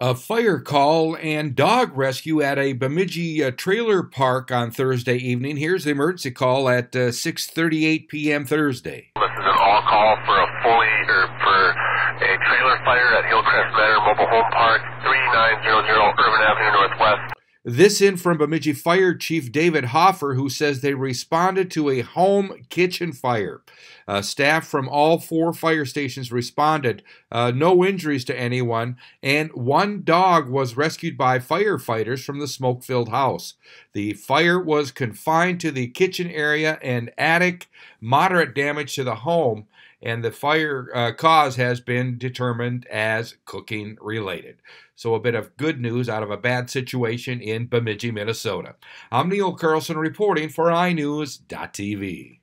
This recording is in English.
a fire call and dog rescue at a Bemidji uh, trailer park on Thursday evening. Here's the emergency call at uh, 6:38 p.m. Thursday. This is an all call for a fully or for a trailer fire at Hillcrest Manor Mobile Home Park, 3900 Urban Avenue North. This in from Bemidji Fire Chief David Hoffer, who says they responded to a home kitchen fire. Uh, staff from all four fire stations responded. Uh, no injuries to anyone, and one dog was rescued by firefighters from the smoke filled house. The fire was confined to the kitchen area and attic, moderate damage to the home and the fire uh, cause has been determined as cooking related. So, a bit of good news out of a bad situation in Bemidji, Minnesota. I'm Neil Carlson reporting for iNews.tv.